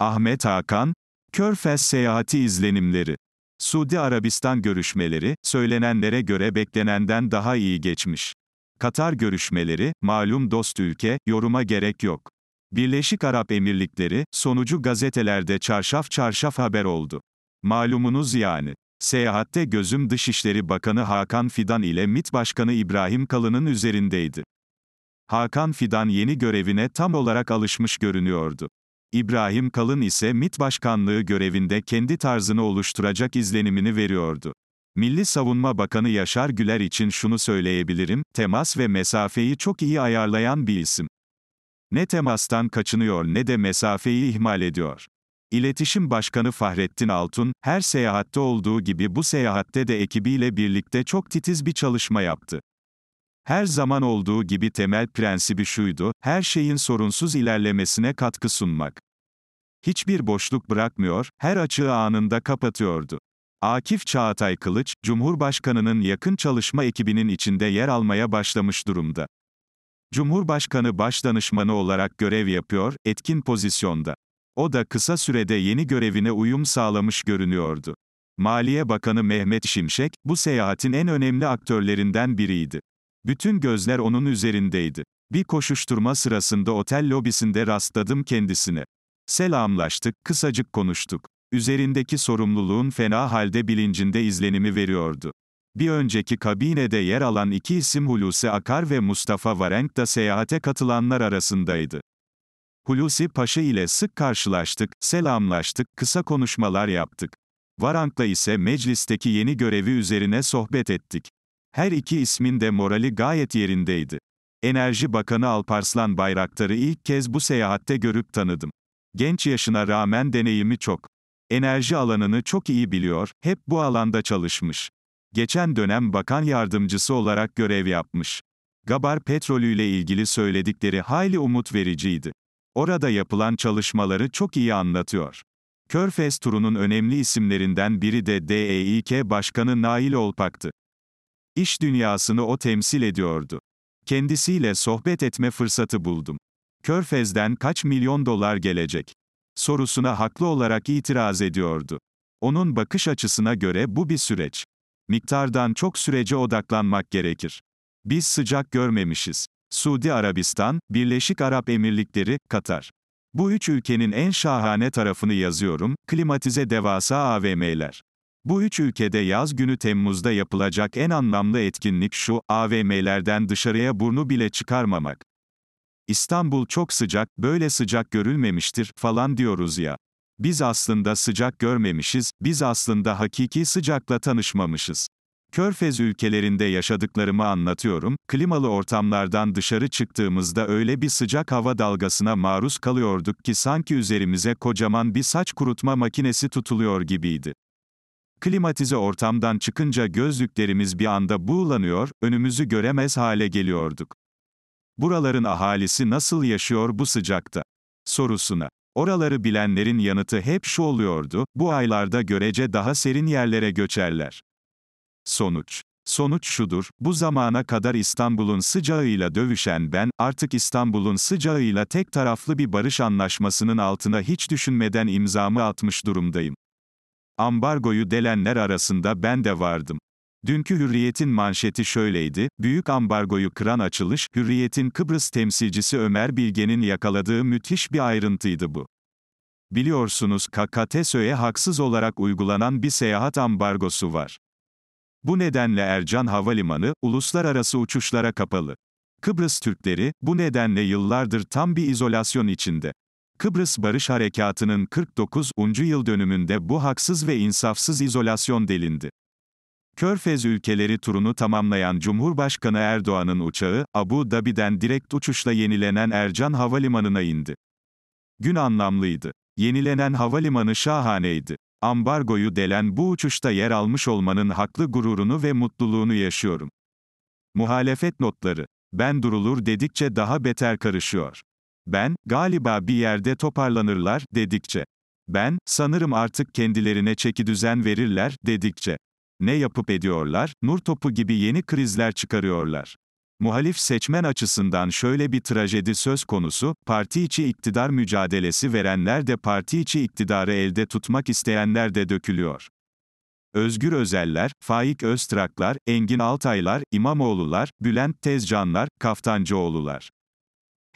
Ahmet Hakan, Körfez seyahati izlenimleri. Suudi Arabistan görüşmeleri, söylenenlere göre beklenenden daha iyi geçmiş. Katar görüşmeleri, malum dost ülke, yoruma gerek yok. Birleşik Arap Emirlikleri, sonucu gazetelerde çarşaf çarşaf haber oldu. Malumunuz yani. Seyahatte gözüm Dışişleri Bakanı Hakan Fidan ile MİT Başkanı İbrahim Kalın'ın üzerindeydi. Hakan Fidan yeni görevine tam olarak alışmış görünüyordu. İbrahim Kalın ise Mit Başkanlığı görevinde kendi tarzını oluşturacak izlenimini veriyordu. Milli Savunma Bakanı Yaşar Güler için şunu söyleyebilirim, temas ve mesafeyi çok iyi ayarlayan bir isim. Ne temastan kaçınıyor ne de mesafeyi ihmal ediyor. İletişim Başkanı Fahrettin Altun, her seyahatte olduğu gibi bu seyahatte de ekibiyle birlikte çok titiz bir çalışma yaptı. Her zaman olduğu gibi temel prensibi şuydu, her şeyin sorunsuz ilerlemesine katkı sunmak hiçbir boşluk bırakmıyor, her açığı anında kapatıyordu. Akif Çağatay Kılıç, Cumhurbaşkanı'nın yakın çalışma ekibinin içinde yer almaya başlamış durumda. Cumhurbaşkanı başdanışmanı olarak görev yapıyor, etkin pozisyonda. O da kısa sürede yeni görevine uyum sağlamış görünüyordu. Maliye Bakanı Mehmet Şimşek, bu seyahatin en önemli aktörlerinden biriydi. Bütün gözler onun üzerindeydi. Bir koşuşturma sırasında otel lobisinde rastladım kendisine. Selamlaştık, kısacık konuştuk. Üzerindeki sorumluluğun fena halde bilincinde izlenimi veriyordu. Bir önceki kabinede yer alan iki isim Hulusi Akar ve Mustafa Varenk da seyahate katılanlar arasındaydı. Hulusi Paşa ile sık karşılaştık, selamlaştık, kısa konuşmalar yaptık. Varank'la ise meclisteki yeni görevi üzerine sohbet ettik. Her iki ismin de morali gayet yerindeydi. Enerji Bakanı Alparslan Bayraktar'ı ilk kez bu seyahatte görüp tanıdım. Genç yaşına rağmen deneyimi çok. Enerji alanını çok iyi biliyor, hep bu alanda çalışmış. Geçen dönem bakan yardımcısı olarak görev yapmış. Gabar petrolü ile ilgili söyledikleri hayli umut vericiydi. Orada yapılan çalışmaları çok iyi anlatıyor. Körfez turunun önemli isimlerinden biri de DEİK Başkanı Nail Olpak'tı. İş dünyasını o temsil ediyordu. Kendisiyle sohbet etme fırsatı buldum. Körfez'den kaç milyon dolar gelecek? sorusuna haklı olarak itiraz ediyordu. Onun bakış açısına göre bu bir süreç. Miktardan çok sürece odaklanmak gerekir. Biz sıcak görmemişiz. Suudi Arabistan, Birleşik Arap Emirlikleri, Katar. Bu üç ülkenin en şahane tarafını yazıyorum, klimatize devasa AVM'ler. Bu üç ülkede yaz günü Temmuz'da yapılacak en anlamlı etkinlik şu, AVM'lerden dışarıya burnu bile çıkarmamak. İstanbul çok sıcak, böyle sıcak görülmemiştir falan diyoruz ya. Biz aslında sıcak görmemişiz, biz aslında hakiki sıcakla tanışmamışız. Körfez ülkelerinde yaşadıklarımı anlatıyorum, klimalı ortamlardan dışarı çıktığımızda öyle bir sıcak hava dalgasına maruz kalıyorduk ki sanki üzerimize kocaman bir saç kurutma makinesi tutuluyor gibiydi. Klimatize ortamdan çıkınca gözlüklerimiz bir anda buğulanıyor, önümüzü göremez hale geliyorduk. Buraların ahalisi nasıl yaşıyor bu sıcakta? Sorusuna. Oraları bilenlerin yanıtı hep şu oluyordu, bu aylarda görece daha serin yerlere göçerler. Sonuç. Sonuç şudur, bu zamana kadar İstanbul'un sıcağıyla dövüşen ben, artık İstanbul'un sıcağıyla tek taraflı bir barış anlaşmasının altına hiç düşünmeden imzamı atmış durumdayım. Ambargoyu delenler arasında ben de vardım. Dünkü Hürriyet'in manşeti şöyleydi, büyük ambargoyu kıran açılış, Hürriyet'in Kıbrıs temsilcisi Ömer Bilge'nin yakaladığı müthiş bir ayrıntıydı bu. Biliyorsunuz KKTSÖ'ye haksız olarak uygulanan bir seyahat ambargosu var. Bu nedenle Ercan Havalimanı, uluslararası uçuşlara kapalı. Kıbrıs Türkleri, bu nedenle yıllardır tam bir izolasyon içinde. Kıbrıs Barış Harekatı'nın 49. yıl dönümünde bu haksız ve insafsız izolasyon delindi. Körfez ülkeleri turunu tamamlayan Cumhurbaşkanı Erdoğan'ın uçağı, Abu Dhabi'den direkt uçuşla yenilenen Ercan Havalimanı'na indi. Gün anlamlıydı. Yenilenen havalimanı şahaneydi. Ambargoyu delen bu uçuşta yer almış olmanın haklı gururunu ve mutluluğunu yaşıyorum. Muhalefet notları. Ben durulur dedikçe daha beter karışıyor. Ben, galiba bir yerde toparlanırlar, dedikçe. Ben, sanırım artık kendilerine çeki düzen verirler, dedikçe ne yapıp ediyorlar, nur topu gibi yeni krizler çıkarıyorlar. Muhalif seçmen açısından şöyle bir trajedi söz konusu, parti içi iktidar mücadelesi verenler de parti içi iktidarı elde tutmak isteyenler de dökülüyor. Özgür Özeller, Faik Öztraklar, Engin Altaylar, İmamoğlular, Bülent Tezcanlar, Kaftancıoğlular.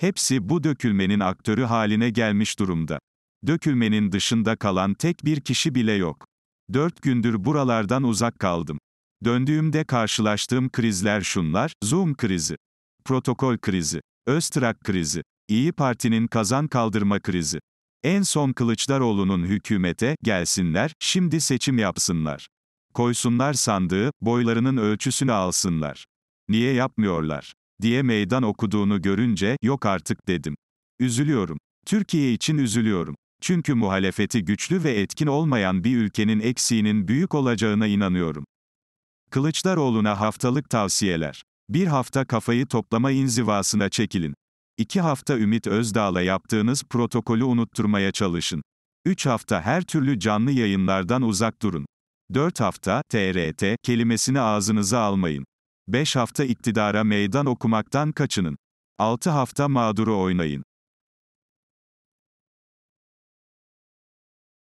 Hepsi bu dökülmenin aktörü haline gelmiş durumda. Dökülmenin dışında kalan tek bir kişi bile yok. Dört gündür buralardan uzak kaldım. Döndüğümde karşılaştığım krizler şunlar, Zoom krizi, protokol krizi, Öztrak krizi, İyi Parti'nin kazan kaldırma krizi. En son Kılıçdaroğlu'nun hükümete, gelsinler, şimdi seçim yapsınlar. Koysunlar sandığı, boylarının ölçüsünü alsınlar. Niye yapmıyorlar? diye meydan okuduğunu görünce, yok artık dedim. Üzülüyorum. Türkiye için üzülüyorum. Çünkü muhalefeti güçlü ve etkin olmayan bir ülkenin eksiğinin büyük olacağına inanıyorum. Kılıçdaroğlu'na haftalık tavsiyeler. Bir hafta kafayı toplama inzivasına çekilin. İki hafta Ümit Özdağ'la yaptığınız protokolü unutturmaya çalışın. Üç hafta her türlü canlı yayınlardan uzak durun. Dört hafta TRT kelimesini ağzınıza almayın. Beş hafta iktidara meydan okumaktan kaçının. Altı hafta mağduru oynayın.